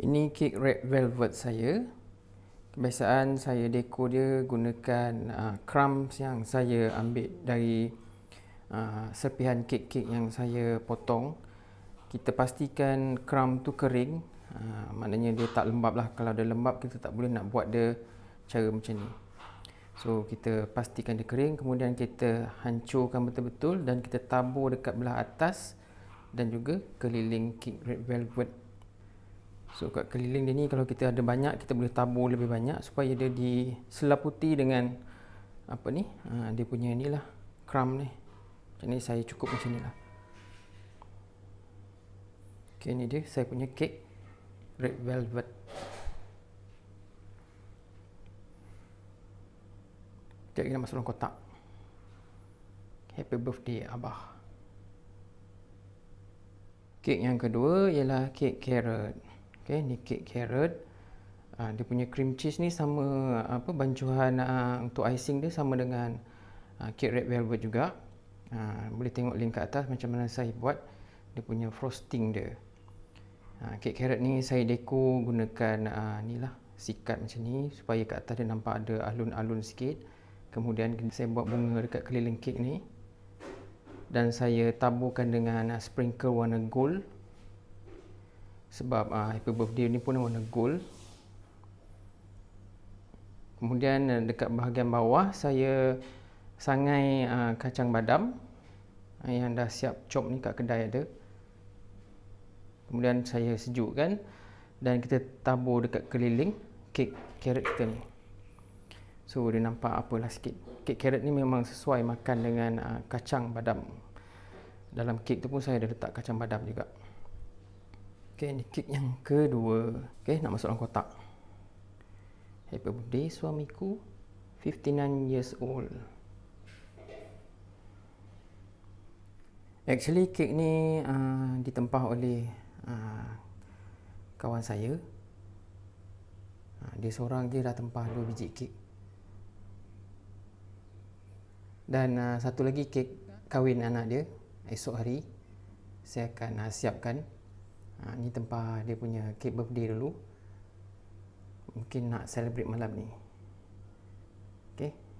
Ini cake red velvet saya. Kebiasaan saya dekor dia gunakan uh, crumbs yang saya ambil dari uh, serpihan kek-kek yang saya potong. Kita pastikan crumb tu kering. Uh, maknanya dia tak lembab lah. Kalau dia lembab, kita tak boleh nak buat dia cara macam ni. So, kita pastikan dia kering. Kemudian kita hancurkan betul-betul dan kita tabur dekat belah atas dan juga keliling cake red velvet So kat keliling dia ni kalau kita ada banyak kita boleh tabur lebih banyak supaya dia diselaputi dengan apa ni? Ha, dia punya ni lah crumb ni. Macam ni saya cukup macam ni lah. Okay, ni dia saya punya kek red velvet. Sekejap kita masuk dalam kotak. Happy birthday Abah. Kek yang kedua ialah kek carrot. Okay, ni cake carrot. Uh, dia punya cream cheese ni sama apa bancuhan uh, untuk icing dia sama dengan uh, cake red velvet juga. Uh, boleh tengok link kat atas macam mana saya buat dia punya frosting dia. Uh, cake carrot ni saya deko gunakan uh, ni lah sikat macam ni supaya kat atas dia nampak ada alun-alun sikit. Kemudian saya buat bunga dekat keliling cake ni dan saya taburkan dengan uh, sprinkle warna gold sebab uh, ah, happy birthday ni pun warna gold kemudian uh, dekat bahagian bawah saya sangai uh, kacang badam uh, yang dah siap chop ni kat kedai ada kemudian saya sejukkan dan kita tabur dekat keliling kek karet kita ni so dia nampak apalah sikit kek karet ni memang sesuai makan dengan uh, kacang badam dalam kek tu pun saya ada letak kacang badam juga. Okay, ni kick yang kedua. Okay, nak masuk dalam kotak. Happy birthday suamiku. 59 years old. Actually, kek ni uh, ditempah oleh uh, kawan saya. Uh, dia seorang je dah tempah dua biji kek. Dan uh, satu lagi kek kahwin anak dia esok hari. Saya akan uh, siapkan ha, ni tempah dia punya cake birthday dulu mungkin nak celebrate malam ni okay?